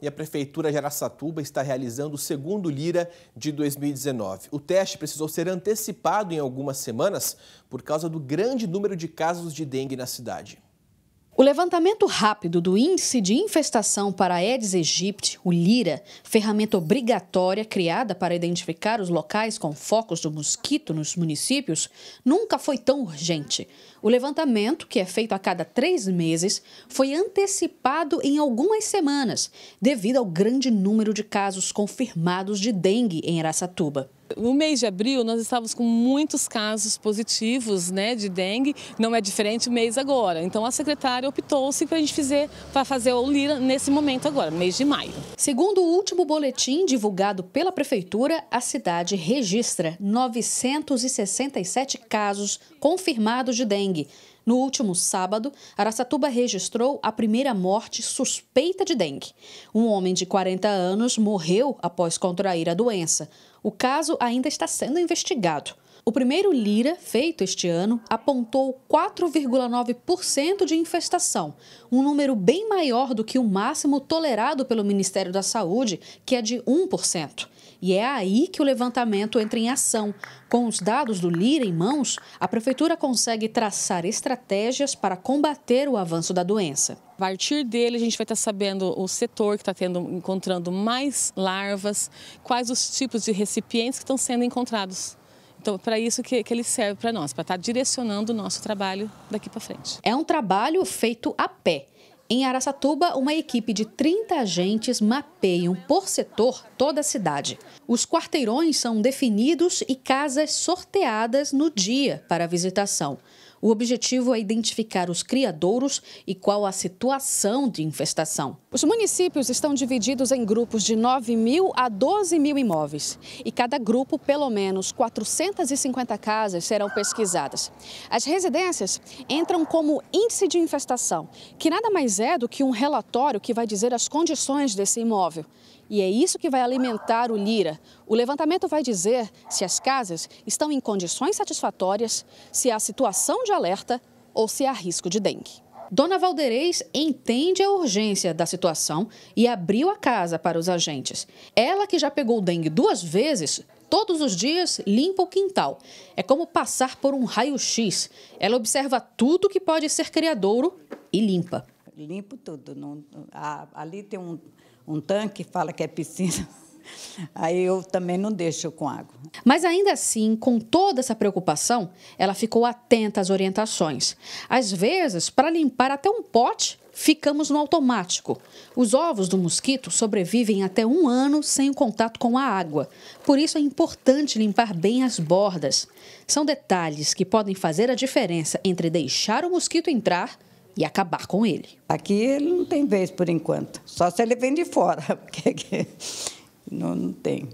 e a Prefeitura de Araçatuba está realizando o segundo Lira de 2019. O teste precisou ser antecipado em algumas semanas por causa do grande número de casos de dengue na cidade. O levantamento rápido do Índice de Infestação para Aedes aegypti, o LIRA, ferramenta obrigatória criada para identificar os locais com focos do mosquito nos municípios, nunca foi tão urgente. O levantamento, que é feito a cada três meses, foi antecipado em algumas semanas, devido ao grande número de casos confirmados de dengue em Araçatuba. No mês de abril, nós estávamos com muitos casos positivos né, de dengue, não é diferente o mês agora. Então, a secretária optou-se para a gente fazer, para fazer o Lira nesse momento agora, mês de maio. Segundo o último boletim divulgado pela Prefeitura, a cidade registra 967 casos confirmados de dengue. No último sábado, Aracatuba registrou a primeira morte suspeita de dengue. Um homem de 40 anos morreu após contrair a doença. O caso ainda está sendo investigado. O primeiro Lira, feito este ano, apontou 4,9% de infestação, um número bem maior do que o máximo tolerado pelo Ministério da Saúde, que é de 1%. E é aí que o levantamento entra em ação. Com os dados do Lira em mãos, a prefeitura consegue traçar estratégias para combater o avanço da doença. A partir dele, a gente vai estar sabendo o setor que está tendo, encontrando mais larvas, quais os tipos de recipientes que estão sendo encontrados. Então, é para isso que, que ele serve para nós, para estar direcionando o nosso trabalho daqui para frente. É um trabalho feito a pé em Araçatuba, uma equipe de 30 agentes mapeiam por setor toda a cidade. Os quarteirões são definidos e casas sorteadas no dia para a visitação. O objetivo é identificar os criadouros e qual a situação de infestação. Os municípios estão divididos em grupos de 9 mil a 12 mil imóveis e cada grupo, pelo menos 450 casas serão pesquisadas. As residências entram como índice de infestação, que nada mais é do que um relatório que vai dizer as condições desse imóvel. E é isso que vai alimentar o Lira. O levantamento vai dizer se as casas estão em condições satisfatórias, se há situação de alerta ou se há risco de dengue. Dona Valderez entende a urgência da situação e abriu a casa para os agentes. Ela, que já pegou dengue duas vezes, todos os dias limpa o quintal. É como passar por um raio-x. Ela observa tudo que pode ser criadouro e limpa. Limpo tudo. Não, a, ali tem um, um tanque, fala que é piscina. Aí eu também não deixo com água. Mas ainda assim, com toda essa preocupação, ela ficou atenta às orientações. Às vezes, para limpar até um pote, ficamos no automático. Os ovos do mosquito sobrevivem até um ano sem o contato com a água. Por isso é importante limpar bem as bordas. São detalhes que podem fazer a diferença entre deixar o mosquito entrar e acabar com ele. Aqui ele não tem vez por enquanto, só se ele vem de fora, porque não, não tem.